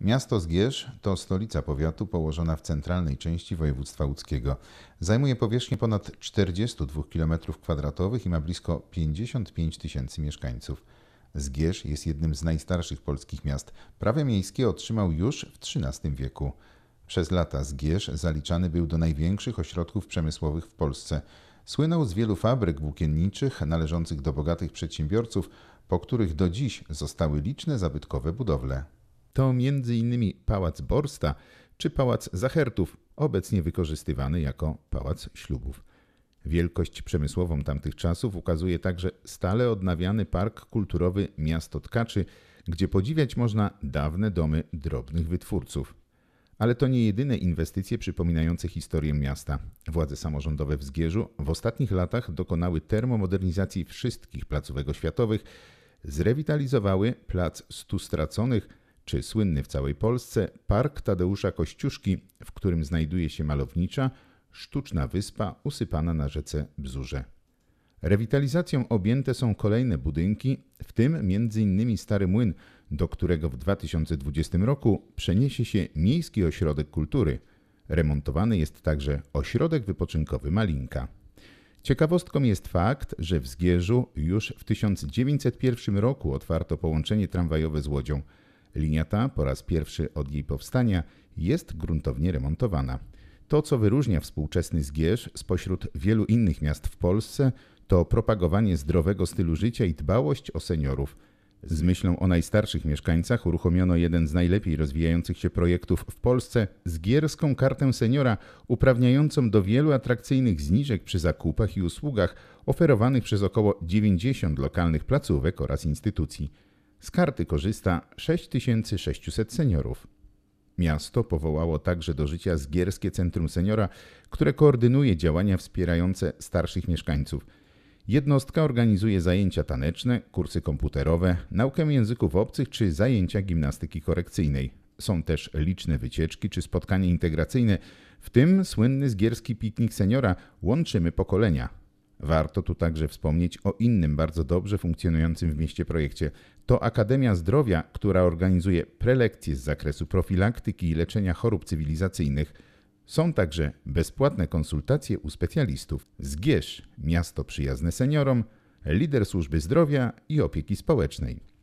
Miasto Zgierz to stolica powiatu położona w centralnej części województwa łódzkiego. Zajmuje powierzchnię ponad 42 km2 i ma blisko 55 tysięcy mieszkańców. Zgierz jest jednym z najstarszych polskich miast. Prawie miejskie otrzymał już w XIII wieku. Przez lata Zgierz zaliczany był do największych ośrodków przemysłowych w Polsce. Słynął z wielu fabryk włókienniczych należących do bogatych przedsiębiorców, po których do dziś zostały liczne zabytkowe budowle to m.in. Pałac Borsta czy Pałac Zachertów, obecnie wykorzystywany jako Pałac Ślubów. Wielkość przemysłową tamtych czasów ukazuje także stale odnawiany park kulturowy Miasto Tkaczy, gdzie podziwiać można dawne domy drobnych wytwórców. Ale to nie jedyne inwestycje przypominające historię miasta. Władze samorządowe w Zgierzu w ostatnich latach dokonały termomodernizacji wszystkich placówek oświatowych, zrewitalizowały plac Stu Straconych – czy słynny w całej Polsce Park Tadeusza Kościuszki, w którym znajduje się malownicza, sztuczna wyspa usypana na rzece Bzurze. Rewitalizacją objęte są kolejne budynki, w tym m.in. Stary Młyn, do którego w 2020 roku przeniesie się Miejski Ośrodek Kultury. Remontowany jest także ośrodek wypoczynkowy Malinka. Ciekawostką jest fakt, że w Zgierzu już w 1901 roku otwarto połączenie tramwajowe z Łodzią – Linia ta po raz pierwszy od jej powstania jest gruntownie remontowana. To, co wyróżnia współczesny Zgierz spośród wielu innych miast w Polsce, to propagowanie zdrowego stylu życia i dbałość o seniorów. Z myślą o najstarszych mieszkańcach uruchomiono jeden z najlepiej rozwijających się projektów w Polsce z gierską kartę seniora, uprawniającą do wielu atrakcyjnych zniżek przy zakupach i usługach oferowanych przez około 90 lokalnych placówek oraz instytucji. Z karty korzysta 6600 seniorów. Miasto powołało także do życia Zgierskie Centrum Seniora, które koordynuje działania wspierające starszych mieszkańców. Jednostka organizuje zajęcia taneczne, kursy komputerowe, naukę języków obcych czy zajęcia gimnastyki korekcyjnej. Są też liczne wycieczki czy spotkania integracyjne, w tym słynny zgierski piknik seniora Łączymy pokolenia, Warto tu także wspomnieć o innym bardzo dobrze funkcjonującym w mieście projekcie. To Akademia Zdrowia, która organizuje prelekcje z zakresu profilaktyki i leczenia chorób cywilizacyjnych. Są także bezpłatne konsultacje u specjalistów. Zgierz, miasto przyjazne seniorom, lider służby zdrowia i opieki społecznej.